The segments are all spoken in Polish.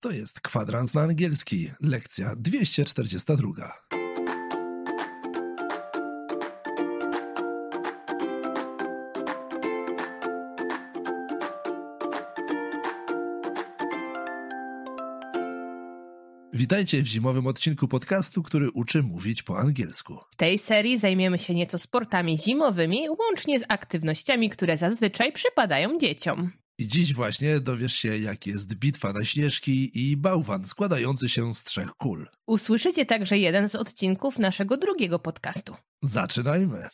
To jest kwadrans na angielski, lekcja 242. Witajcie w zimowym odcinku podcastu, który uczy mówić po angielsku. W tej serii zajmiemy się nieco sportami zimowymi, łącznie z aktywnościami, które zazwyczaj przypadają dzieciom. I dziś właśnie dowiesz się, jak jest bitwa na śnieżki i bałwan składający się z trzech kul. Usłyszycie także jeden z odcinków naszego drugiego podcastu. Zaczynajmy!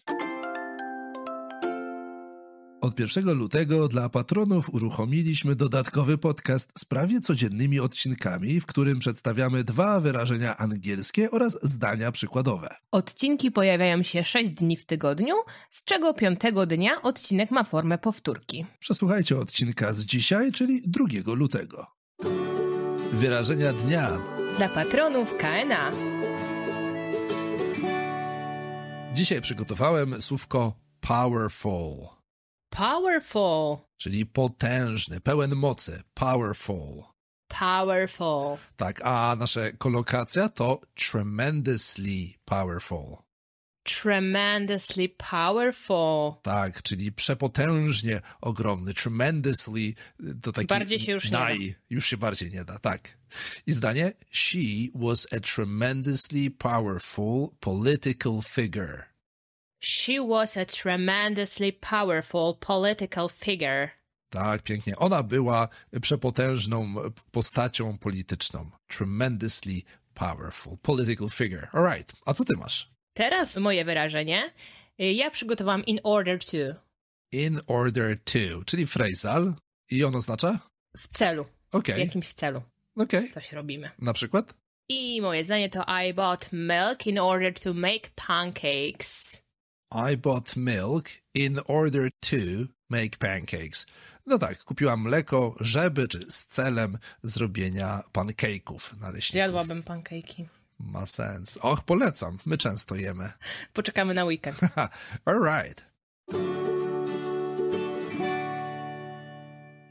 Od 1 lutego dla patronów uruchomiliśmy dodatkowy podcast z prawie codziennymi odcinkami, w którym przedstawiamy dwa wyrażenia angielskie oraz zdania przykładowe. Odcinki pojawiają się 6 dni w tygodniu, z czego 5 dnia odcinek ma formę powtórki. Przesłuchajcie odcinka z dzisiaj, czyli 2 lutego. Wyrażenia dnia dla patronów KNA. Dzisiaj przygotowałem słówko powerful Powerful. Czyli potężny, pełen mocy. Powerful. Powerful. Tak, a nasza kolokacja to tremendously powerful. Tremendously powerful. Tak, czyli przepotężnie ogromny. Tremendously to taki. Bardziej się już nie da. Już się bardziej nie da, tak. I zdanie: She was a tremendously powerful political figure. She was a tremendously powerful political figure. Tak, pięknie. Ona była przepotężną postacią polityczną. Tremendously powerful political figure. right. a co ty masz? Teraz moje wyrażenie. Ja przygotowałam in order to. In order to, czyli frejzal. I on oznacza? W celu. Okay. W jakimś celu. Okay. Coś robimy. Na przykład? I moje zdanie to I bought milk in order to make pancakes. I bought milk in order to make pancakes. No tak, kupiłam mleko, żeby, czy z celem zrobienia pancake'ów na leśniku. Zjadłabym pancake'i. Ma sens. Och, polecam. My często jemy. Poczekamy na weekend. All right.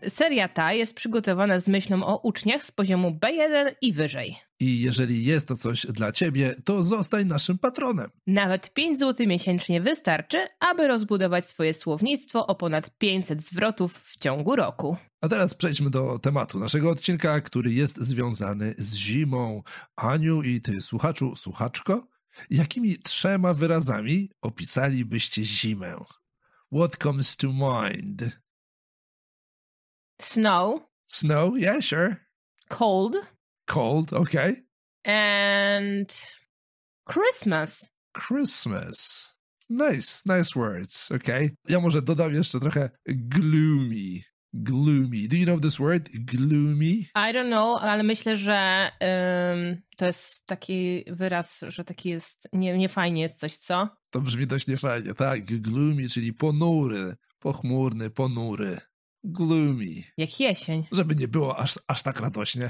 Seria ta jest przygotowana z myślą o uczniach z poziomu B1 i wyżej. I jeżeli jest to coś dla Ciebie, to zostań naszym patronem. Nawet 5 zł miesięcznie wystarczy, aby rozbudować swoje słownictwo o ponad 500 zwrotów w ciągu roku. A teraz przejdźmy do tematu naszego odcinka, który jest związany z zimą. Aniu i Ty, słuchaczu, słuchaczko, jakimi trzema wyrazami opisalibyście zimę? What comes to mind? Snow. Snow, yeah, sure. Cold. Cold, okay. And Christmas. Christmas. Nice, nice words, okay. Ja może dodam jeszcze trochę gloomy. Gloomy. Do you know this word? Gloomy? I don't know, ale myślę, że um, to jest taki wyraz, że taki jest, nie, niefajnie jest coś, co? To brzmi dość niefajnie, tak. Gloomy, czyli ponury, pochmurny, ponury gloomy. Jak jesień. Żeby nie było aż, aż tak radośnie.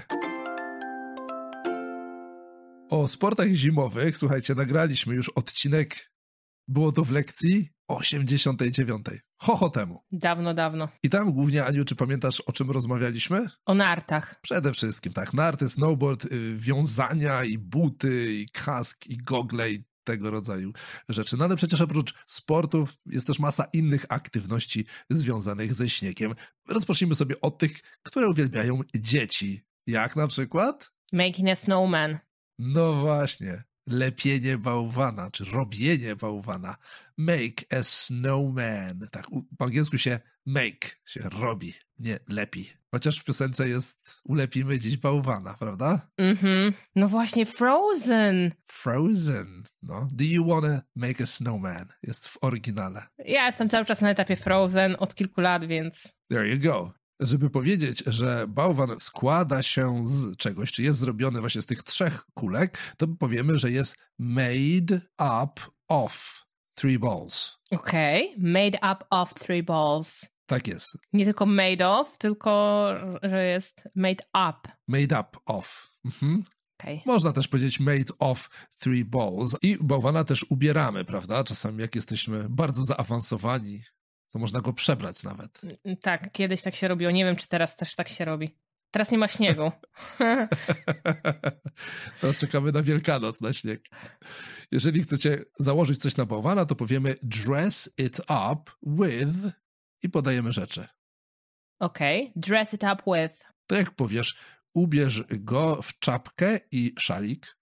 O sportach zimowych, słuchajcie, nagraliśmy już odcinek. Było to w lekcji 89. Hoho temu. Dawno, dawno. I tam głównie, Aniu, czy pamiętasz, o czym rozmawialiśmy? O nartach. Przede wszystkim, tak. Narty, snowboard, y, wiązania i buty, i kask, i gogle, i tego rodzaju rzeczy. No ale przecież oprócz sportów jest też masa innych aktywności związanych ze śniegiem. Rozpocznijmy sobie od tych, które uwielbiają dzieci. Jak na przykład? Making a snowman. No właśnie lepienie bałwana, czy robienie bałwana. Make a snowman. Tak, po angielsku się make, się robi, nie lepi. Chociaż w piosence jest ulepimy dziś bałwana, prawda? Mhm. no właśnie, Frozen. Frozen, no. Do you wanna make a snowman? Jest w oryginale. Ja jestem cały czas na etapie Frozen od kilku lat, więc... There you go żeby powiedzieć, że bałwan składa się z czegoś, czy jest zrobiony właśnie z tych trzech kulek, to powiemy, że jest made up of three balls. Okej, okay. made up of three balls. Tak jest. Nie tylko made of, tylko że jest made up. Made up of. Mhm. Okay. Można też powiedzieć made of three balls. I bałwana też ubieramy, prawda? Czasami jak jesteśmy bardzo zaawansowani to można go przebrać nawet. Mm, mm, tak, kiedyś tak się robiło. Nie wiem, czy teraz też tak się robi. Teraz nie ma śniegu. Teraz czekamy na Wielkanoc, na śnieg. Jeżeli chcecie założyć coś na bałwana, to powiemy dress it up with i podajemy rzeczy. Okej, okay. dress it up with. To jak powiesz, ubierz go w czapkę i szalik.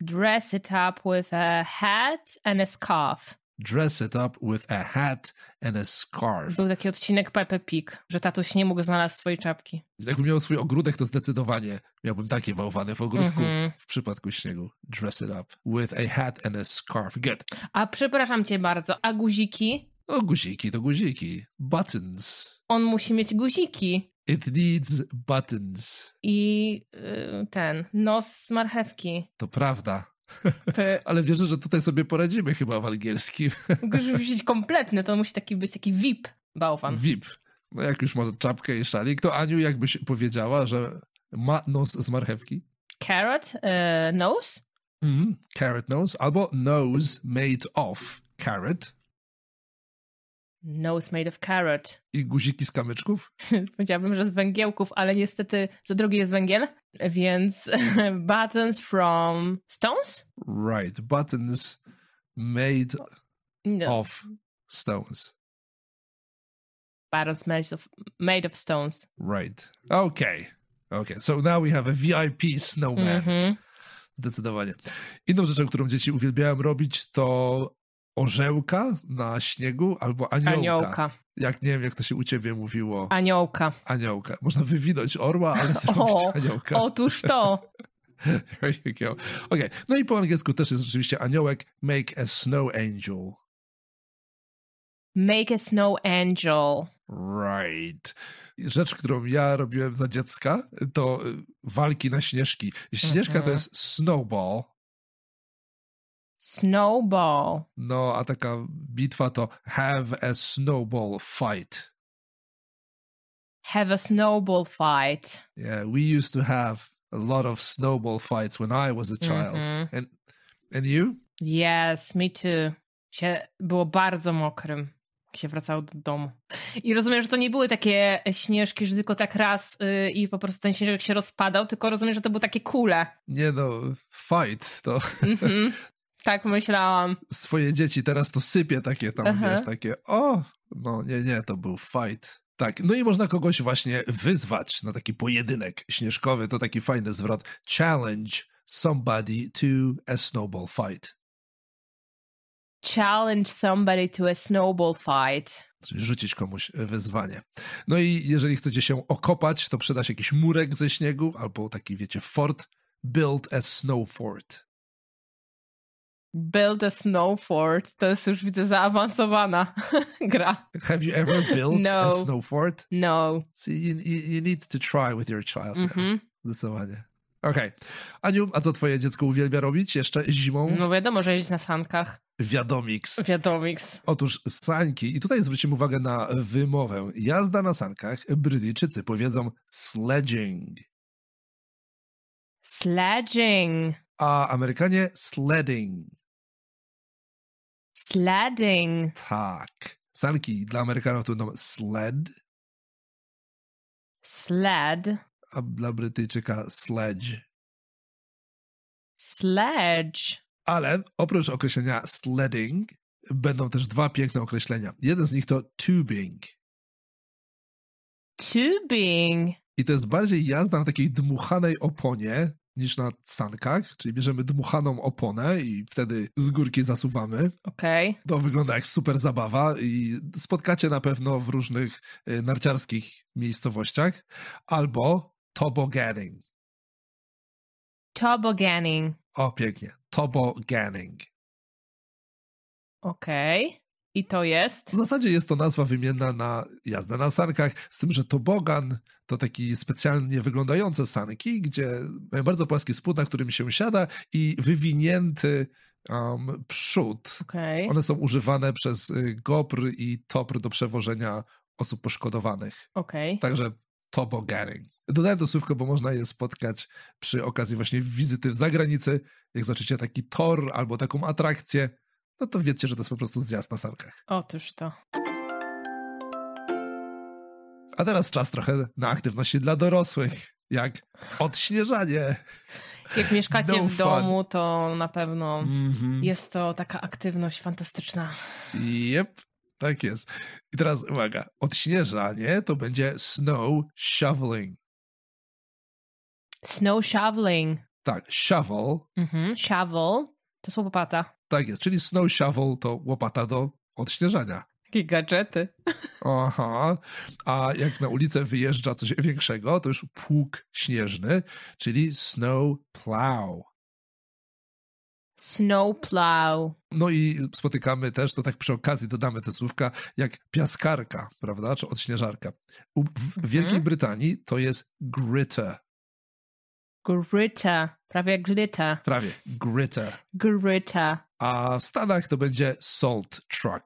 Dress it up with a hat and a scarf. Dress it up with a hat and a scarf. Był taki odcinek Pepe Pig, że tatuś nie mógł znaleźć swojej czapki. Jakbym miał swój ogródek, to zdecydowanie miałbym takie bałwany w ogródku mm -hmm. w przypadku śniegu. Dress it up with a hat and a scarf. Good. A przepraszam cię bardzo, a guziki? No guziki to guziki. Buttons. On musi mieć guziki. It needs buttons. I y, ten, nos z marchewki. To prawda. E, Ale wierzę, że tutaj sobie poradzimy chyba w angielskim. Musisz wrzucić kompletny, to musi taki być taki VIP bałwan. VIP. No jak już ma czapkę i szalik, to Aniu jakbyś powiedziała, że ma nos z marchewki? Carrot uh, nose? Mm -hmm. Carrot nose albo nose made of carrot, Nose made of carrot. I guziki z kamyczków? Powiedziałabym, że z węgiełków, ale niestety za drogi jest węgiel, więc buttons from stones? Right, buttons made no. of stones. Buttons made of, made of stones. Right, okay. Okay, so now we have a VIP snowman. Mm -hmm. Zdecydowanie. Inną rzeczą, którą dzieci uwielbiałem robić, to orzełka na śniegu albo aniołka. aniołka. Jak nie wiem, jak to się u ciebie mówiło. Aniołka. Aniołka. Można wywinąć orła, ale zrobić o, aniołka. Otóż to. Okej. Okay. No i po angielsku też jest oczywiście aniołek. Make a snow angel. Make a snow angel. Right. Rzecz, którą ja robiłem za dziecka, to y, walki na śnieżki. Śnieżka mm -hmm. to jest snowball, Snowball. No, a taka bitwa to have a snowball fight. Have a snowball fight. Yeah, we used to have a lot of snowball fights when I was a child. Mm -hmm. And and you? Yes, me too. Się było bardzo mokrym, się wracało do domu. I rozumiem, że to nie były takie śnieżki, że tylko tak raz yy, i po prostu ten śnieżek się rozpadał, tylko rozumiem, że to były takie kule. Nie no, fight to, mm -hmm. Tak myślałam. Swoje dzieci teraz to sypie takie tam, Aha. wiesz, takie o, no nie, nie, to był fight. Tak, no i można kogoś właśnie wyzwać na taki pojedynek śnieżkowy, to taki fajny zwrot. Challenge somebody to a snowball fight. Challenge somebody to a snowball fight. Czyli rzucić komuś wyzwanie. No i jeżeli chcecie się okopać, to przyda się jakiś murek ze śniegu albo taki, wiecie, fort. Build a snow fort. Build a snow fort. To jest już widzę zaawansowana gra. Have you ever built no. a snow fort? No. See, you, you need to try with your child. Mm -hmm. Zdecydowanie. Okej. Okay. Aniu, a co twoje dziecko uwielbia robić jeszcze zimą? No wiadomo, że jeździć na sankach. Wiadomix. Wiadomix. Otóż sanki, i tutaj zwrócimy uwagę na wymowę. Jazda na sankach, Brytyjczycy powiedzą sledging. Sledging. A Amerykanie sledding. Sledding. Tak. Sanki dla Amerykanów to będą sled. Sled. A dla Brytyjczyka sledge. Sledge. Ale oprócz określenia sledding będą też dwa piękne określenia. Jeden z nich to tubing. Tubing. I to jest bardziej jazda na takiej dmuchanej oponie, niż na sankach, czyli bierzemy dmuchaną oponę i wtedy z górki zasuwamy. Okej. Okay. To wygląda jak super zabawa i spotkacie na pewno w różnych y, narciarskich miejscowościach. Albo toboganing. Toboganing. O, pięknie. Toboganing. Okej. Okay. I to jest? W zasadzie jest to nazwa wymienna na jazdę na sankach, z tym, że tobogan to taki specjalnie wyglądające sanki, gdzie mają bardzo płaski spód, na którym się siada i wywinięty um, przód. Okay. One są używane przez y, GOPR i TOPR do przewożenia osób poszkodowanych. Okay. Także toboganing. Dodaję to słówko, bo można je spotkać przy okazji właśnie wizyty w zagranicy. Jak zobaczycie taki tor albo taką atrakcję, no to wiecie, że to jest po prostu zjazd na sarkach. Otóż to. A teraz czas trochę na aktywności dla dorosłych, jak odśnieżanie. Jak mieszkacie no w domu, fun. to na pewno mm -hmm. jest to taka aktywność fantastyczna. Jep, tak jest. I teraz uwaga, odśnieżanie to będzie snow shoveling. Snow shoveling. Tak, shovel. Mhm, shovel to słowo pata. Tak jest, czyli snow shovel to łopata do odśnieżania. I gadżety. Aha, a jak na ulicę wyjeżdża coś większego, to już pług śnieżny, czyli snow plow. Snow plow. No i spotykamy też, to tak przy okazji dodamy te słówka, jak piaskarka, prawda, czy odśnieżarka. w Wielkiej mhm. Brytanii to jest gritter. Gryta, prawie jak Gryta. Prawie, Gryta. Gryta. A w Stanach to będzie Salt Truck.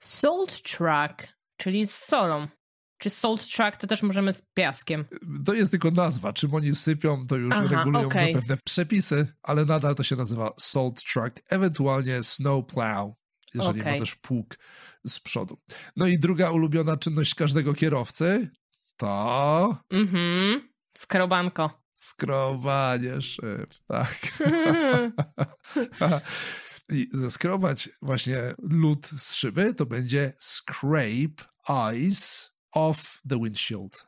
Salt Truck, czyli z solą. Czy salt truck to też możemy z piaskiem? To jest tylko nazwa. Czym oni sypią, to już Aha, regulują okay. zapewne przepisy, ale nadal to się nazywa salt truck, ewentualnie snow plow, jeżeli okay. ma też pług z przodu. No i druga ulubiona czynność każdego kierowcy to... Mhm. Skrobanko. Skrobanie szyb, tak. I skrobać właśnie lód z szyby to będzie scrape ice off the windshield.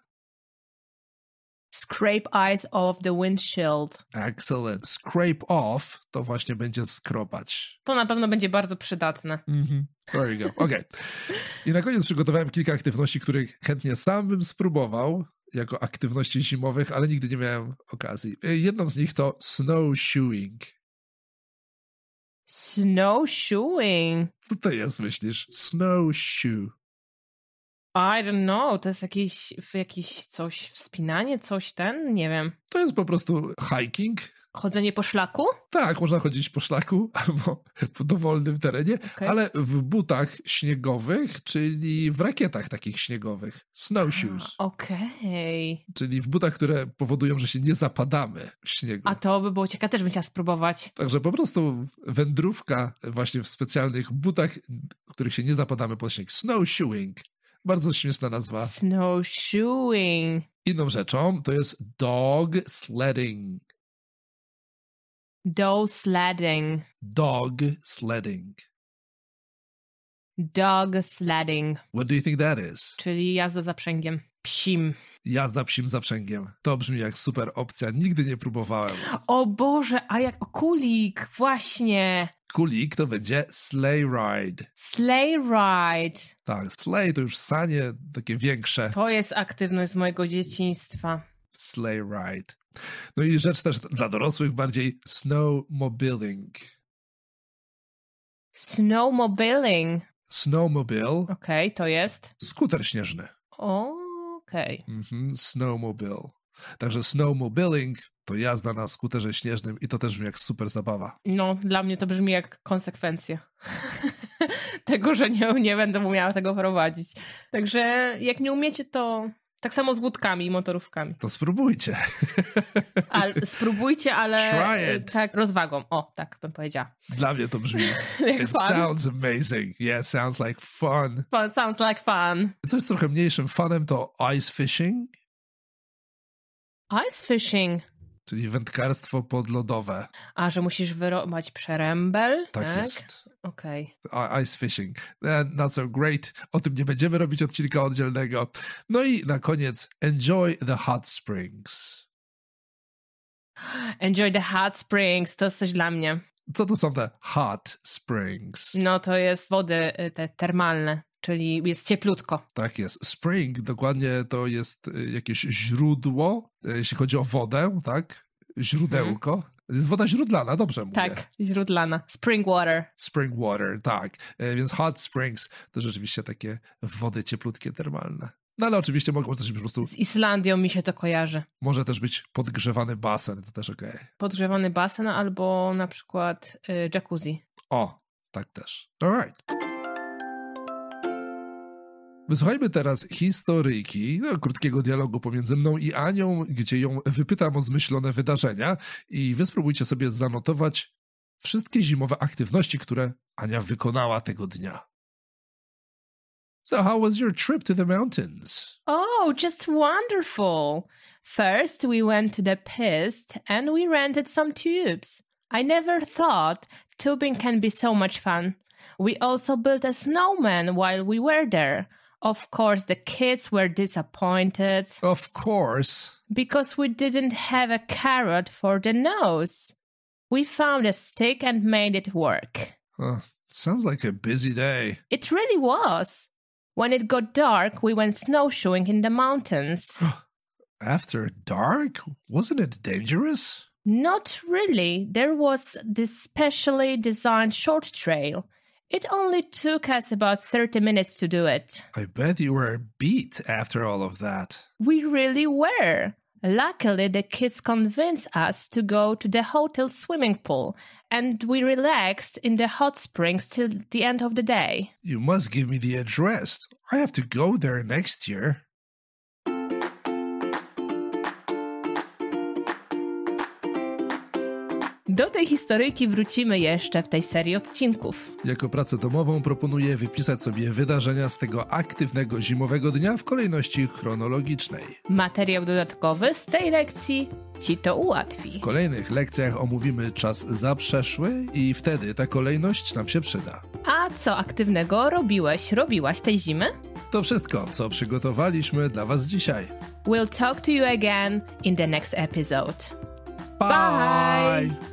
Scrape ice off the windshield. Excellent. Scrape off to właśnie będzie skrobać. To na pewno będzie bardzo przydatne. Mm -hmm. There you go. Okay. I na koniec przygotowałem kilka aktywności, których chętnie sam bym spróbował, jako aktywności zimowych, ale nigdy nie miałem okazji. E, jedną z nich to snowshoeing. Snowshoeing? Co to jest, myślisz? Snowshoe. I don't know, to jest jakieś, jakieś coś, wspinanie, coś ten, nie wiem. To jest po prostu hiking, Chodzenie po szlaku? Tak, można chodzić po szlaku albo po dowolnym terenie, okay. ale w butach śniegowych, czyli w rakietach takich śniegowych. Snowshoes. Okej. Okay. Czyli w butach, które powodują, że się nie zapadamy w śniegu. A to by było ciekawe, też bym chciała spróbować. Także po prostu wędrówka właśnie w specjalnych butach, w których się nie zapadamy po śnieg. Snowshoeing. Bardzo śmieszna nazwa. Snowshoeing. Inną rzeczą to jest dog sledding. Dog sledding. Dog sledding. Dog sledding. What do you think that is? Czyli jazda zaprzęgiem psim. Jazda psim zaprzęgiem. To brzmi jak super opcja. Nigdy nie próbowałem. O Boże, a jak o kulik, właśnie. Kulik to będzie sleigh ride. Sleigh ride. Tak, sleigh to już sanie takie większe. To jest aktywność z mojego dzieciństwa. Sleigh ride. No i rzecz też dla dorosłych bardziej snowmobiling. Snowmobiling. Snowmobile. Okej, okay, to jest? Skuter śnieżny. Okej. Okay. Mm-hmm, snowmobile. Także snowmobiling to jazda na skuterze śnieżnym i to też brzmi jak super zabawa. No, dla mnie to brzmi jak konsekwencje tego, że nie, nie będę umiała tego prowadzić. Także jak nie umiecie, to tak samo z łódkami i motorówkami. To spróbujcie. Al, spróbujcie, ale e, tak rozwagą. O, tak bym powiedziała. Dla mnie to brzmi. it fun. sounds amazing. Yeah, sounds like fun. fun. Sounds like fun. Coś trochę mniejszym fanem to ice fishing. Ice fishing. Czyli wędkarstwo podlodowe. A, że musisz wyrobać przerębel. Tak, tak? jest. Okej. Okay. Ice fishing. E, Not so great. O tym nie będziemy robić odcinka oddzielnego. No i na koniec enjoy the hot springs. Enjoy the hot springs. To jest coś dla mnie. Co to są te hot springs? No to jest wody y, te termalne czyli jest cieplutko. Tak jest. Spring dokładnie to jest y, jakieś źródło, y, jeśli chodzi o wodę, tak? Mhm. Źródełko. Jest woda źródlana, dobrze mówię. Tak, źródlana. Spring water. Spring water, tak. E, więc hot springs to rzeczywiście takie wody cieplutkie, termalne. No ale oczywiście mogą też być po prostu... Z Islandią mi się to kojarzy. Może też być podgrzewany basen, to też okej. Okay. Podgrzewany basen albo na przykład e, jacuzzi. O, tak też. All right. Wysłuchajmy teraz historyjki, no, krótkiego dialogu pomiędzy mną i Anią, gdzie ją wypytam o zmyślone wydarzenia i wy spróbujcie sobie zanotować wszystkie zimowe aktywności, które Ania wykonała tego dnia. So, how was your trip to the mountains? Oh, just wonderful. First, we went to the pist and we rented some tubes. I never thought tubing can be so much fun. We also built a snowman while we were there. Of course, the kids were disappointed. Of course. Because we didn't have a carrot for the nose. We found a stick and made it work. Huh. Sounds like a busy day. It really was. When it got dark, we went snowshoeing in the mountains. After dark? Wasn't it dangerous? Not really. There was this specially designed short trail it only took us about 30 minutes to do it. I bet you were beat after all of that. We really were. Luckily, the kids convinced us to go to the hotel swimming pool, and we relaxed in the hot springs till the end of the day. You must give me the address. I have to go there next year. Do tej historyjki wrócimy jeszcze w tej serii odcinków. Jako pracę domową proponuję wypisać sobie wydarzenia z tego aktywnego zimowego dnia w kolejności chronologicznej. Materiał dodatkowy z tej lekcji Ci to ułatwi. W kolejnych lekcjach omówimy czas zaprzeszły i wtedy ta kolejność nam się przyda. A co aktywnego robiłeś, robiłaś tej zimy? To wszystko, co przygotowaliśmy dla Was dzisiaj. We'll talk to you again in the next episode. Bye! Bye.